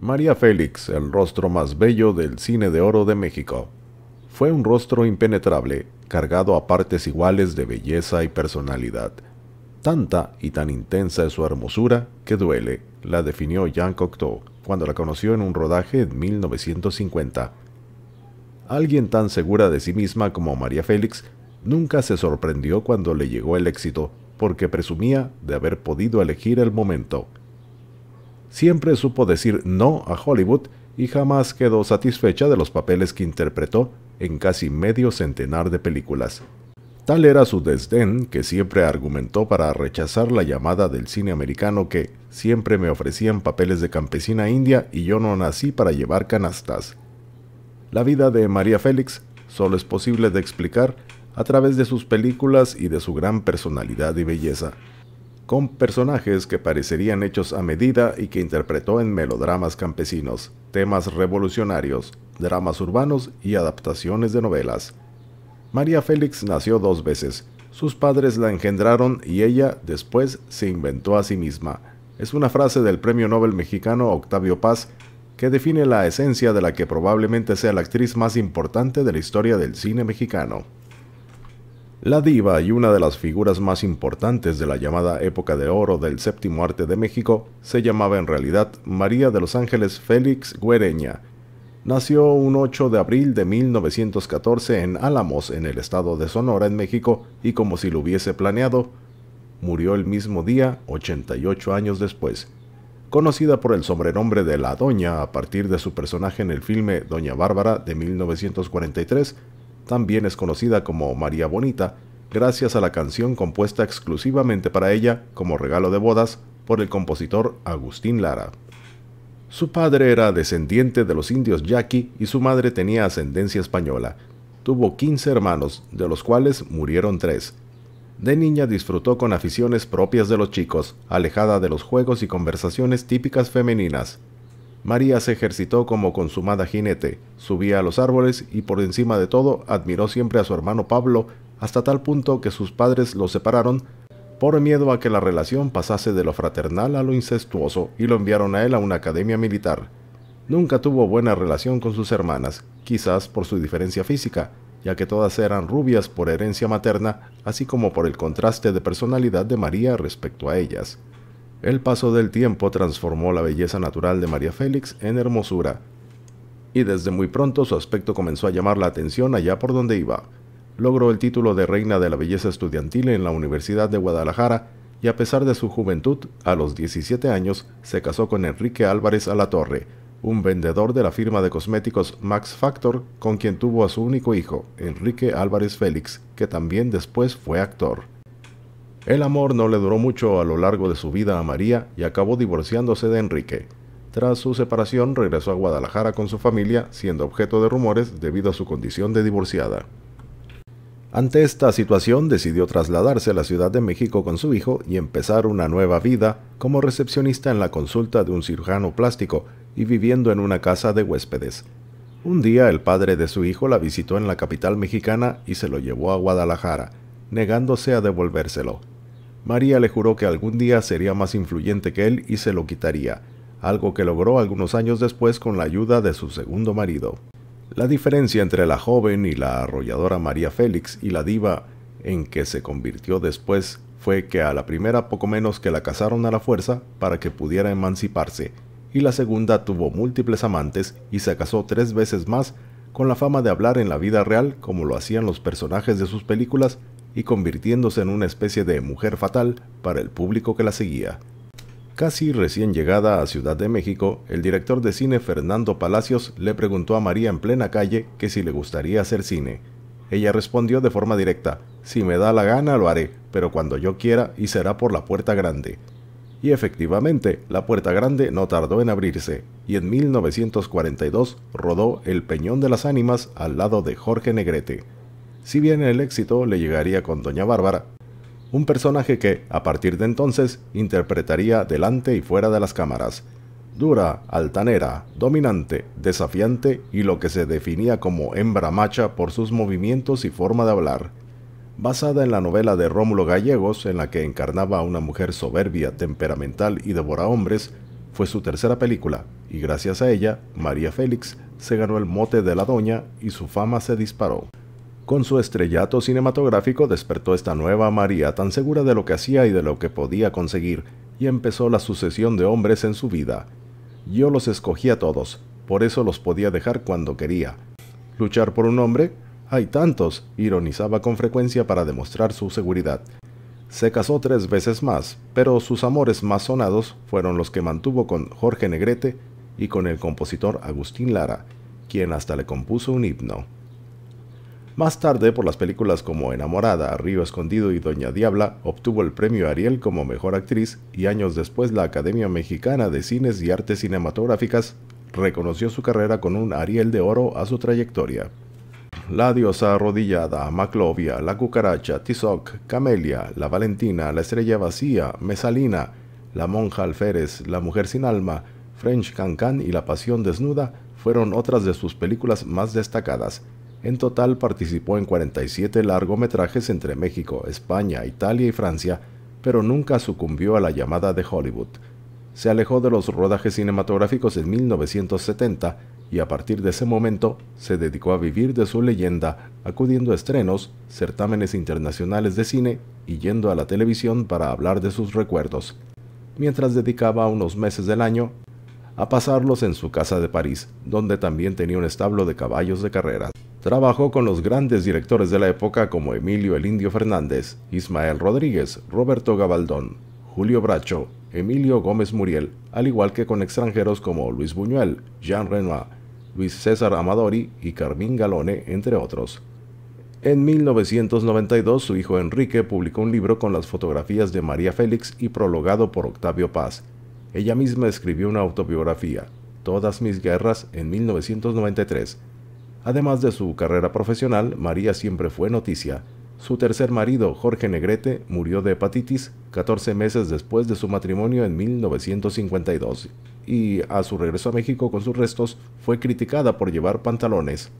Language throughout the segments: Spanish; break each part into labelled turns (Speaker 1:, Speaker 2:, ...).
Speaker 1: María Félix, el rostro más bello del cine de oro de México. Fue un rostro impenetrable, cargado a partes iguales de belleza y personalidad. Tanta y tan intensa es su hermosura que duele, la definió Jean Cocteau cuando la conoció en un rodaje en 1950. Alguien tan segura de sí misma como María Félix Nunca se sorprendió cuando le llegó el éxito, porque presumía de haber podido elegir el momento. Siempre supo decir no a Hollywood y jamás quedó satisfecha de los papeles que interpretó en casi medio centenar de películas. Tal era su desdén que siempre argumentó para rechazar la llamada del cine americano que siempre me ofrecían papeles de campesina india y yo no nací para llevar canastas. La vida de María Félix solo es posible de explicar a través de sus películas y de su gran personalidad y belleza, con personajes que parecerían hechos a medida y que interpretó en melodramas campesinos, temas revolucionarios, dramas urbanos y adaptaciones de novelas. María Félix nació dos veces, sus padres la engendraron y ella después se inventó a sí misma. Es una frase del premio Nobel mexicano Octavio Paz que define la esencia de la que probablemente sea la actriz más importante de la historia del cine mexicano. La diva y una de las figuras más importantes de la llamada época de oro del séptimo arte de México se llamaba en realidad María de los Ángeles Félix Güereña. Nació un 8 de abril de 1914 en Álamos, en el estado de Sonora, en México, y como si lo hubiese planeado, murió el mismo día, 88 años después. Conocida por el sobrenombre de La Doña a partir de su personaje en el filme Doña Bárbara de 1943, también es conocida como María Bonita, gracias a la canción compuesta exclusivamente para ella como regalo de bodas por el compositor Agustín Lara. Su padre era descendiente de los indios Yaqui y su madre tenía ascendencia española. Tuvo 15 hermanos, de los cuales murieron tres. De niña disfrutó con aficiones propias de los chicos, alejada de los juegos y conversaciones típicas femeninas. María se ejercitó como consumada jinete, subía a los árboles y por encima de todo admiró siempre a su hermano Pablo hasta tal punto que sus padres lo separaron por miedo a que la relación pasase de lo fraternal a lo incestuoso y lo enviaron a él a una academia militar. Nunca tuvo buena relación con sus hermanas, quizás por su diferencia física, ya que todas eran rubias por herencia materna, así como por el contraste de personalidad de María respecto a ellas el paso del tiempo transformó la belleza natural de María Félix en hermosura, y desde muy pronto su aspecto comenzó a llamar la atención allá por donde iba. Logró el título de Reina de la Belleza Estudiantil en la Universidad de Guadalajara y a pesar de su juventud, a los 17 años se casó con Enrique Álvarez Alatorre, un vendedor de la firma de cosméticos Max Factor, con quien tuvo a su único hijo, Enrique Álvarez Félix, que también después fue actor. El amor no le duró mucho a lo largo de su vida a María y acabó divorciándose de Enrique. Tras su separación regresó a Guadalajara con su familia, siendo objeto de rumores debido a su condición de divorciada. Ante esta situación decidió trasladarse a la Ciudad de México con su hijo y empezar una nueva vida como recepcionista en la consulta de un cirujano plástico y viviendo en una casa de huéspedes. Un día el padre de su hijo la visitó en la capital mexicana y se lo llevó a Guadalajara, negándose a devolvérselo. María le juró que algún día sería más influyente que él y se lo quitaría, algo que logró algunos años después con la ayuda de su segundo marido. La diferencia entre la joven y la arrolladora María Félix y la diva en que se convirtió después fue que a la primera poco menos que la casaron a la fuerza para que pudiera emanciparse, y la segunda tuvo múltiples amantes y se casó tres veces más con la fama de hablar en la vida real como lo hacían los personajes de sus películas y convirtiéndose en una especie de mujer fatal para el público que la seguía. Casi recién llegada a Ciudad de México, el director de cine Fernando Palacios le preguntó a María en plena calle que si le gustaría hacer cine. Ella respondió de forma directa, si me da la gana lo haré, pero cuando yo quiera y será por la puerta grande. Y efectivamente, la puerta grande no tardó en abrirse, y en 1942 rodó El Peñón de las Ánimas al lado de Jorge Negrete. Si bien el éxito le llegaría con Doña Bárbara, un personaje que, a partir de entonces, interpretaría delante y fuera de las cámaras. Dura, altanera, dominante, desafiante y lo que se definía como hembra macha por sus movimientos y forma de hablar. Basada en la novela de Rómulo Gallegos, en la que encarnaba a una mujer soberbia, temperamental y devora hombres, fue su tercera película, y gracias a ella, María Félix se ganó el mote de la doña y su fama se disparó. Con su estrellato cinematográfico despertó esta nueva María tan segura de lo que hacía y de lo que podía conseguir, y empezó la sucesión de hombres en su vida. Yo los escogía a todos, por eso los podía dejar cuando quería. ¿Luchar por un hombre? Hay tantos, ironizaba con frecuencia para demostrar su seguridad. Se casó tres veces más, pero sus amores más sonados fueron los que mantuvo con Jorge Negrete y con el compositor Agustín Lara, quien hasta le compuso un himno. Más tarde, por las películas como Enamorada, Río Escondido y Doña Diabla, obtuvo el premio Ariel como mejor actriz y años después la Academia Mexicana de Cines y Artes Cinematográficas reconoció su carrera con un Ariel de Oro a su trayectoria. La diosa arrodillada, Maclovia, la cucaracha, Tizoc, Camelia, la Valentina, la estrella vacía, Mesalina, la monja alférez, la mujer sin alma, French Cancan y la pasión desnuda fueron otras de sus películas más destacadas. En total participó en 47 largometrajes entre México, España, Italia y Francia, pero nunca sucumbió a la llamada de Hollywood. Se alejó de los rodajes cinematográficos en 1970 y a partir de ese momento se dedicó a vivir de su leyenda, acudiendo a estrenos, certámenes internacionales de cine y yendo a la televisión para hablar de sus recuerdos, mientras dedicaba unos meses del año a pasarlos en su casa de París, donde también tenía un establo de caballos de carreras. Trabajó con los grandes directores de la época como Emilio El Indio Fernández, Ismael Rodríguez, Roberto Gabaldón, Julio Bracho, Emilio Gómez Muriel, al igual que con extranjeros como Luis Buñuel, Jean Renoir, Luis César Amadori y Carmín Galone, entre otros. En 1992 su hijo Enrique publicó un libro con las fotografías de María Félix y prologado por Octavio Paz. Ella misma escribió una autobiografía, Todas mis guerras, en 1993 Además de su carrera profesional, María siempre fue noticia. Su tercer marido, Jorge Negrete, murió de hepatitis 14 meses después de su matrimonio en 1952 y a su regreso a México con sus restos fue criticada por llevar pantalones.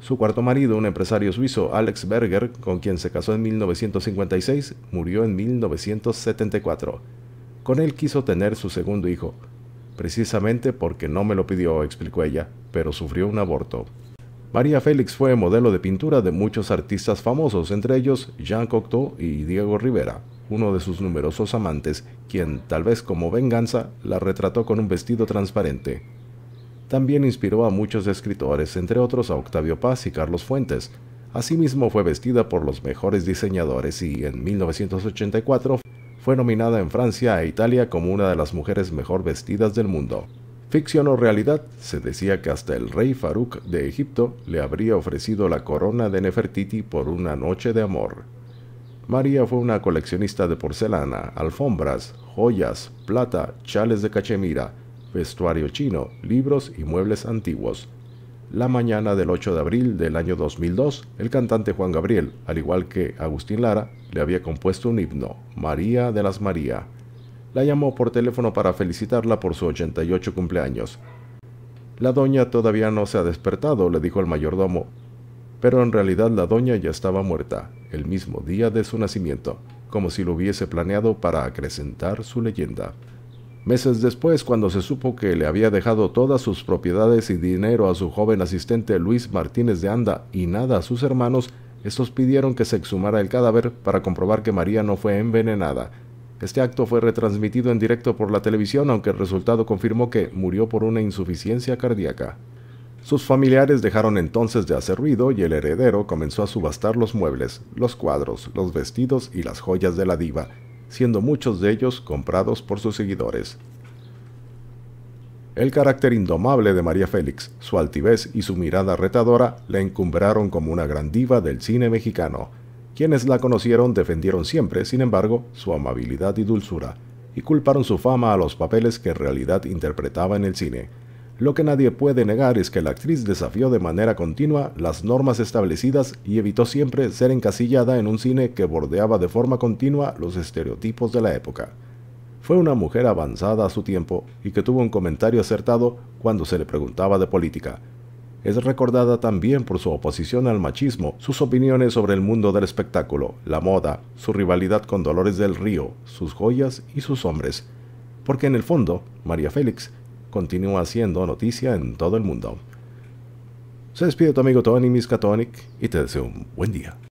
Speaker 1: Su cuarto marido, un empresario suizo, Alex Berger, con quien se casó en 1956, murió en 1974. Con él quiso tener su segundo hijo, precisamente porque no me lo pidió, explicó ella pero sufrió un aborto. María Félix fue modelo de pintura de muchos artistas famosos, entre ellos Jean Cocteau y Diego Rivera, uno de sus numerosos amantes, quien, tal vez como venganza, la retrató con un vestido transparente. También inspiró a muchos escritores, entre otros a Octavio Paz y Carlos Fuentes, Asimismo fue vestida por los mejores diseñadores y en 1984 fue nominada en Francia e Italia como una de las mujeres mejor vestidas del mundo. Ficción o realidad, se decía que hasta el rey Farouk de Egipto le habría ofrecido la corona de Nefertiti por una noche de amor. María fue una coleccionista de porcelana, alfombras, joyas, plata, chales de cachemira, vestuario chino, libros y muebles antiguos. La mañana del 8 de abril del año 2002, el cantante Juan Gabriel, al igual que Agustín Lara, le había compuesto un himno, María de las María, la llamó por teléfono para felicitarla por su 88 cumpleaños. La doña todavía no se ha despertado, le dijo el mayordomo, pero en realidad la doña ya estaba muerta, el mismo día de su nacimiento, como si lo hubiese planeado para acrecentar su leyenda. Meses después, cuando se supo que le había dejado todas sus propiedades y dinero a su joven asistente Luis Martínez de Anda y nada a sus hermanos, estos pidieron que se exhumara el cadáver para comprobar que María no fue envenenada, este acto fue retransmitido en directo por la televisión, aunque el resultado confirmó que murió por una insuficiencia cardíaca. Sus familiares dejaron entonces de hacer ruido y el heredero comenzó a subastar los muebles, los cuadros, los vestidos y las joyas de la diva, siendo muchos de ellos comprados por sus seguidores. El carácter indomable de María Félix, su altivez y su mirada retadora le encumbraron como una gran diva del cine mexicano. Quienes la conocieron defendieron siempre, sin embargo, su amabilidad y dulzura, y culparon su fama a los papeles que en realidad interpretaba en el cine. Lo que nadie puede negar es que la actriz desafió de manera continua las normas establecidas y evitó siempre ser encasillada en un cine que bordeaba de forma continua los estereotipos de la época. Fue una mujer avanzada a su tiempo y que tuvo un comentario acertado cuando se le preguntaba de política, es recordada también por su oposición al machismo, sus opiniones sobre el mundo del espectáculo, la moda, su rivalidad con Dolores del Río, sus joyas y sus hombres. Porque en el fondo, María Félix continúa haciendo noticia en todo el mundo. Se despide tu amigo Tony Miskatonic y te deseo un buen día.